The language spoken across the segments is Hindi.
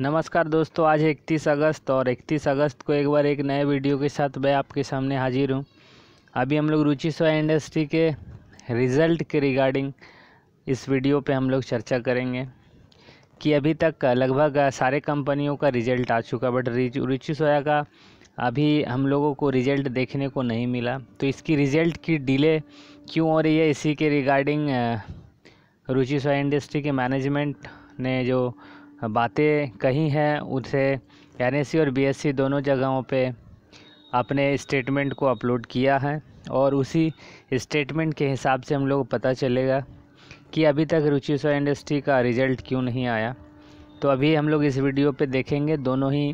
नमस्कार दोस्तों आज 31 अगस्त और 31 अगस्त को एक बार एक नए वीडियो के साथ मैं आपके सामने हाजिर हूँ अभी हम लोग रुचि सोया इंडस्ट्री के रिज़ल्ट के रिगार्डिंग इस वीडियो पे हम लोग चर्चा करेंगे कि अभी तक लगभग सारे कंपनियों का रिज़ल्ट आ चुका बट रुचि सोया का अभी हम लोगों को रिज़ल्ट देखने को नहीं मिला तो इसकी रिज़ल्ट की डिले क्यों हो रही है इसी के रिगार्डिंग रुचि सोया इंडस्ट्री के मैनेजमेंट ने जो बातें कही हैं उसे एन और बी दोनों जगहों पे अपने स्टेटमेंट को अपलोड किया है और उसी स्टेटमेंट के हिसाब से हम लोग पता चलेगा कि अभी तक रुचि सो इंडस्ट्री का रिज़ल्ट क्यों नहीं आया तो अभी हम लोग इस वीडियो पे देखेंगे दोनों ही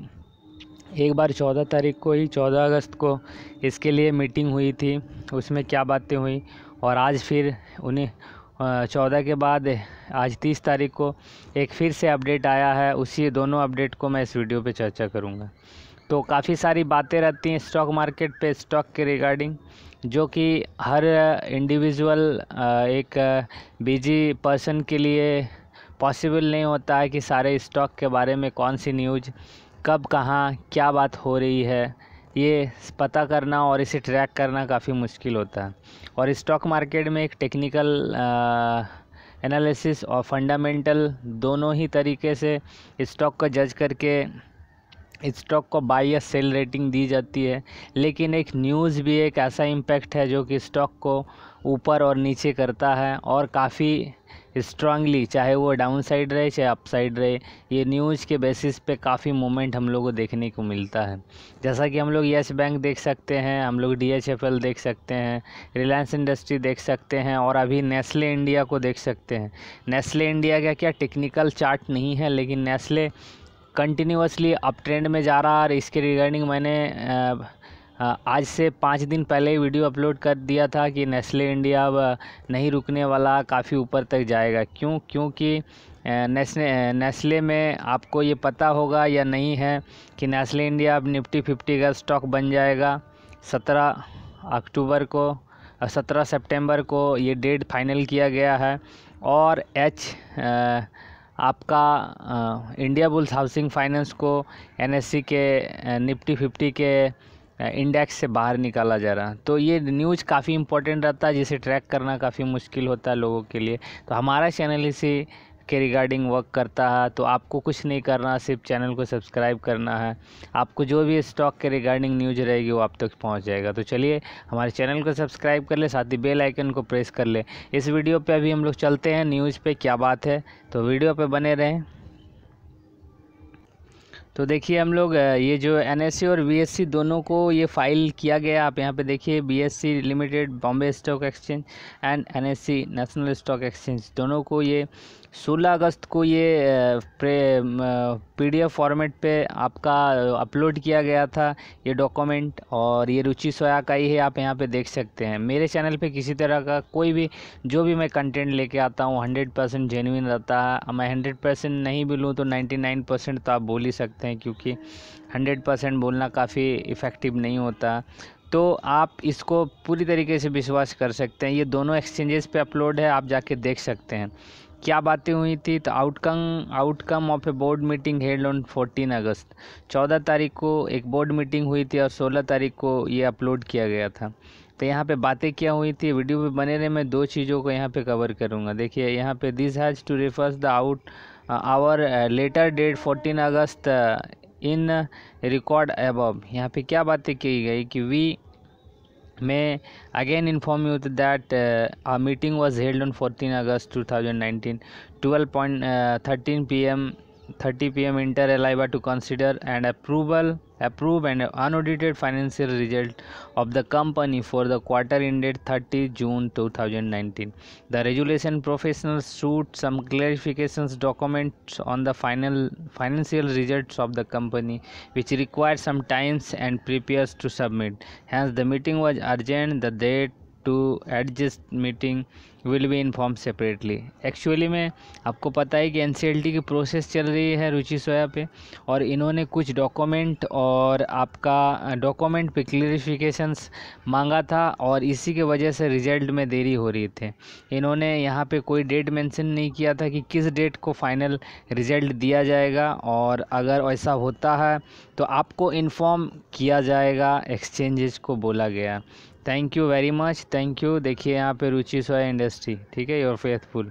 एक बार चौदह तारीख को ही चौदह अगस्त को इसके लिए मीटिंग हुई थी उसमें क्या बातें हुई और आज फिर उन्हें चौदह के बाद आज तीस तारीख को एक फिर से अपडेट आया है उसी दोनों अपडेट को मैं इस वीडियो पे चर्चा करूँगा तो काफ़ी सारी बातें रहती हैं स्टॉक मार्केट पे स्टॉक के रिगार्डिंग जो कि हर इंडिविजुअल एक बिजी पर्सन के लिए पॉसिबल नहीं होता है कि सारे स्टॉक के बारे में कौन सी न्यूज कब कहाँ क्या बात हो रही है ये पता करना और इसे ट्रैक करना काफ़ी मुश्किल होता है और स्टॉक मार्केट में एक टेक्निकल एनालिसिस और फंडामेंटल दोनों ही तरीके से स्टॉक को जज करके स्टॉक को बाई या सेल रेटिंग दी जाती है लेकिन एक न्यूज़ भी एक ऐसा इम्पैक्ट है जो कि स्टॉक को ऊपर और नीचे करता है और काफ़ी स्ट्रांगली चाहे वो डाउन साइड रहे चाहे अप साइड रहे ये न्यूज़ के बेसिस पे काफ़ी मोमेंट हम लोग को देखने को मिलता है जैसा कि हम लोग यस बैंक देख सकते हैं हम लोग डीएचएफएल देख सकते हैं रिलायंस इंडस्ट्री देख सकते हैं और अभी नेस्ले इंडिया को देख सकते हैं नेस्ले इंडिया का क्या टेक्निकल चार्ट नहीं है लेकिन नेस्ले कंटिन्यूसली अप ट्रेंड में जा रहा है और इसके रिगार्डिंग मैंने आज से पाँच दिन पहले ही वीडियो अपलोड कर दिया था कि नेस्ले इंडिया अब नहीं रुकने वाला काफ़ी ऊपर तक जाएगा क्यों क्योंकि नेस्ले नेस्ले में आपको ये पता होगा या नहीं है कि नेस्ले इंडिया अब निफ्टी फिफ्टी का स्टॉक बन जाएगा सत्रह अक्टूबर को सत्रह सितंबर को ये डेट फाइनल किया गया है और एच आपका इंडिया बुल्स हाउसिंग फाइनेंस को एनएससी के निफ्टी फिफ्टी के इंडेक्स से बाहर निकाला जा रहा तो ये न्यूज़ काफ़ी इंपॉर्टेंट रहता है जिसे ट्रैक करना काफ़ी मुश्किल होता है लोगों के लिए तो हमारा चैनल इसी के रिगार्डिंग वर्क करता है तो आपको कुछ नहीं करना सिर्फ चैनल को सब्सक्राइब करना है आपको जो भी स्टॉक के रिगार्डिंग न्यूज़ रहेगी वो आप तक पहुंच जाएगा तो चलिए हमारे चैनल को सब्सक्राइब कर ले साथ ही बेल आइकन को प्रेस कर ले इस वीडियो पर अभी हम लोग चलते हैं न्यूज़ पर क्या बात है तो वीडियो पर बने रहें तो देखिए हम लोग ये जो एन और बी दोनों को ये फ़ाइल किया गया आप यहाँ पे देखिए B limited Bombay stock exchange and N national stock exchange दोनों को ये 16 अगस्त को ये पी फॉर्मेट पे आपका अपलोड किया गया था ये डॉक्यूमेंट और ये रुचि सोया का ही है आप यहाँ पे देख सकते हैं मेरे चैनल पे किसी तरह का कोई भी जो भी मैं कंटेंट लेके आता हूँ 100 परसेंट जेन्यून रहता है मैं 100 परसेंट नहीं भी लूँ तो 99 परसेंट तो आप बोल ही सकते हैं हैं क्योंकि 100 परसेंट बोलना काफ़ी इफ़ेक्टिव नहीं होता तो आप इसको पूरी तरीके से विश्वास कर सकते हैं ये दोनों एक्सचेंजेस पे अपलोड है आप जाके देख सकते हैं क्या बातें हुई थी तो outcome outcome of a board meeting held on fourteen August चौदह तारीख को एक बोर्ड मीटिंग हुई थी और सोलह तारीख को ये अपलोड किया गया था तो यहाँ पे बातें क्या हुई थी वीडियो पे बने रहे मैं दो चीज़ों को यहाँ पे कवर करूँगा देखिए यहाँ पे this has to refers the out our letter date fourteen August in record above यहाँ पे क्या बातें की गई कि we may again inform you that a meeting was held on fourteen August two thousand nineteen twelve point thirteen P M 30 pm inter aliba to consider and approval approve and unaudited financial result of the company for the quarter ended 30 June 2019. The regulation professional sought some clarifications documents on the final financial results of the company which require some times and prepares to submit. Hence the meeting was urgent the date to adjust meeting will be informed separately actually में आपको पता है कि एन की प्रोसेस चल रही है रुचि सोया पे और इन्होंने कुछ डॉक्यूमेंट और आपका डॉक्यूमेंट पे क्लियरिफिकेशंस मांगा था और इसी के वजह से रिजल्ट में देरी हो रही थी इन्होंने यहाँ पर कोई डेट मैंसन नहीं किया था कि किस डेट को फाइनल रिज़ल्ट दिया जाएगा और अगर ऐसा होता है तो आपको इन्फॉर्म किया जाएगा एक्सचेंजेस को बोला गया thank you very much thank you देखिए यहाँ पे रुचि सोया इंडस्ट्री ठीक है योर फेथफुल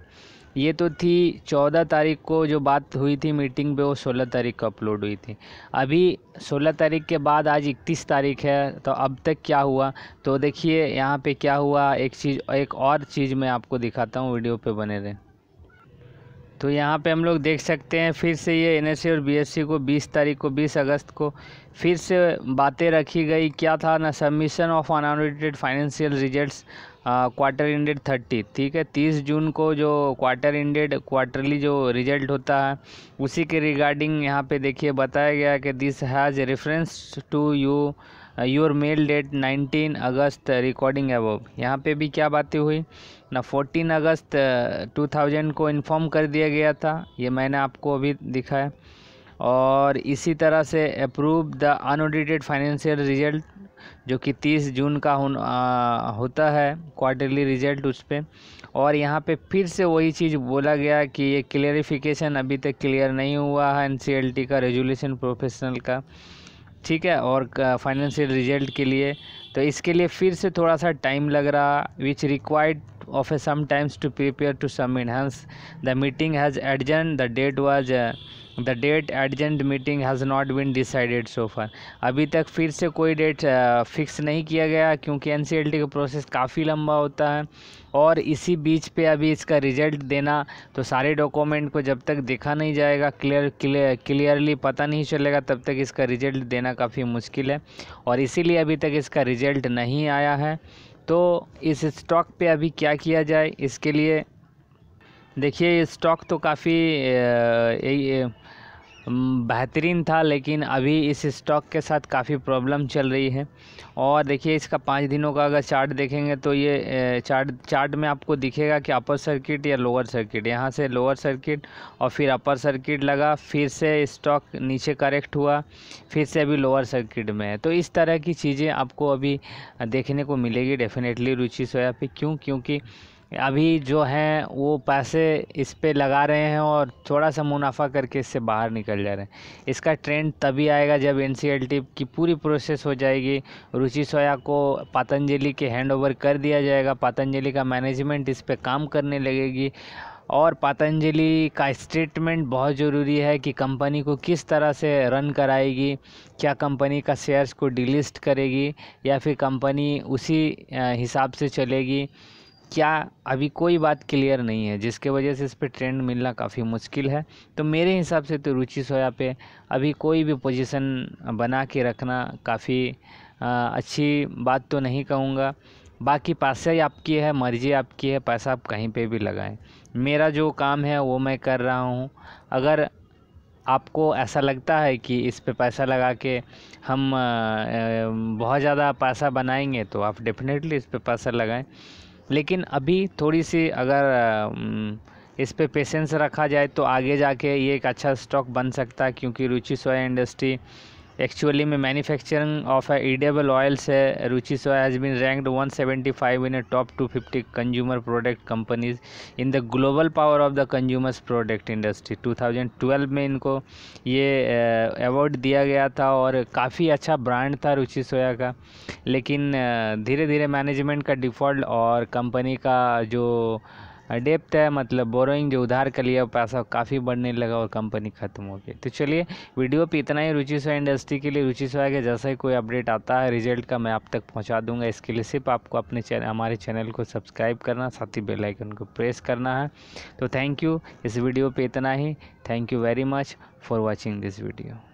ये तो थी चौदह तारीख को जो बात हुई थी मीटिंग पे वो सोलह तारीख को अपलोड हुई थी अभी सोलह तारीख के बाद आज इकतीस तारीख है तो अब तक क्या हुआ तो देखिए यहाँ पे क्या हुआ एक चीज़ एक और चीज़ मैं आपको दिखाता हूँ वीडियो पे बने रहें तो यहाँ पे हम लोग देख सकते हैं फिर से ये एन और बीएससी को 20 तारीख को 20 अगस्त को फिर से बातें रखी गई क्या था ना submission of unaudited financial results quarter ended thirty ठीक है तीस जून को जो क्वार्टर इंडेड क्वार्टरली जो रिजल्ट होता है उसी के रिगार्डिंग यहाँ पे देखिए बताया गया कि this has reference to you your mail date 19 August recording above यहाँ पे भी क्या बातें हुई ना 14 अगस्त 2000 को इन्फॉर्म कर दिया गया था ये मैंने आपको अभी दिखाया और इसी तरह से approve the unaudited financial result जो कि 30 जून का होन, आ, होता है क्वार्टरली रिजल्ट उस पर और यहाँ पे फिर से वही चीज़ बोला गया कि ये क्लियरिफिकेशन अभी तक क्लियर नहीं हुआ है एन का रेजुलेशन प्रोफेशनल का ठीक है और फाइनेंशियल रिजल्ट के लिए तो इसके लिए फिर से थोड़ा सा टाइम लग रहा which required of a some times to prepare to submit. Hence, the meeting has adjourned. The date was uh, the date urgent meeting has not been decided so far अभी तक फिर से कोई डेट फिक्स uh, नहीं किया गया क्योंकि एन का प्रोसेस काफ़ी लंबा होता है और इसी बीच पे अभी इसका रिजल्ट देना तो सारे डॉक्यूमेंट को जब तक देखा नहीं जाएगा क्लियर क्लियरली पता नहीं चलेगा तब तक इसका रिजल्ट देना काफ़ी मुश्किल है और इसीलिए अभी तक इसका रिजल्ट नहीं आया है तो इस स्टॉक पे अभी क्या किया जाए इसके लिए देखिए ये स्टॉक तो काफ़ी बेहतरीन था लेकिन अभी इस स्टॉक के साथ काफ़ी प्रॉब्लम चल रही है और देखिए इसका पाँच दिनों का अगर चार्ट देखेंगे तो ये चार्ट चार्ट में आपको दिखेगा कि अपर सर्किट या लोअर सर्किट यहाँ से लोअर सर्किट और फिर अपर सर्किट लगा फिर से स्टॉक नीचे करेक्ट हुआ फिर से अभी लोअर सर्किट में है तो इस तरह की चीज़ें आपको अभी देखने को मिलेगी डेफिनेटली रुचि सोया पे क्यों क्योंकि अभी जो हैं वो पैसे इस पर लगा रहे हैं और थोड़ा सा मुनाफा करके इससे बाहर निकल जा रहे हैं इसका ट्रेंड तभी आएगा जब एन की पूरी प्रोसेस हो जाएगी रुचि सोया को पतंजलि के हैंडओवर कर दिया जाएगा पतंजलि का मैनेजमेंट इस पर काम करने लगेगी और पतंजलि का स्टेटमेंट बहुत ज़रूरी है कि कंपनी को किस तरह से रन कराएगी क्या कंपनी का शेयर्स को डिलिस्ट करेगी या फिर कंपनी उसी हिसाब से चलेगी क्या अभी कोई बात क्लियर नहीं है जिसके वजह से इस पर ट्रेंड मिलना काफ़ी मुश्किल है तो मेरे हिसाब से तो रुचि सोया पे अभी कोई भी पोजीशन बना के रखना काफ़ी अच्छी बात तो नहीं कहूँगा बाकी पैसा आपकी है मर्जी आपकी है पैसा आप कहीं पे भी लगाएं मेरा जो काम है वो मैं कर रहा हूँ अगर आपको ऐसा लगता है कि इस पे पैसा लगा के हम बहुत ज़्यादा पैसा बनाएंगे तो आप डेफिनेटली इस पे पैसा लगाएं लेकिन अभी थोड़ी सी अगर इस पे पेशेंस रखा जाए तो आगे जाके ये एक अच्छा स्टॉक बन सकता है क्योंकि रुचि सोया इंडस्ट्री एक्चुअली में मैन्युफैक्चरिंग ऑफ एडेबल ऑयल्स है Ruchi Soya has been ranked 175 in a top two fifty consumer product companies in the global power of the consumers product industry two thousand twelve में इनको ये अवॉर्ड eh, दिया गया था और काफ़ी अच्छा ब्रांड था रुचि सोया का लेकिन धीरे धीरे मैनेजमेंट का डिफॉल्ट और कंपनी का जो डेप्थ है मतलब बोरोइंग जो उधार का लिया पैसा काफ़ी बढ़ने लगा और कंपनी ख़त्म हो गई तो चलिए वीडियो पे इतना ही रुचि सोया इंडस्ट्री के लिए रुचि सोया के जैसा ही कोई अपडेट आता है रिजल्ट का मैं आप तक पहुँचा दूंगा इसके लिए सिर्फ आपको अपने चैनल हमारे चैनल को सब्सक्राइब करना साथ ही बेलाइकन को प्रेस करना है तो थैंक यू इस वीडियो पर इतना ही thank you very much for watching this video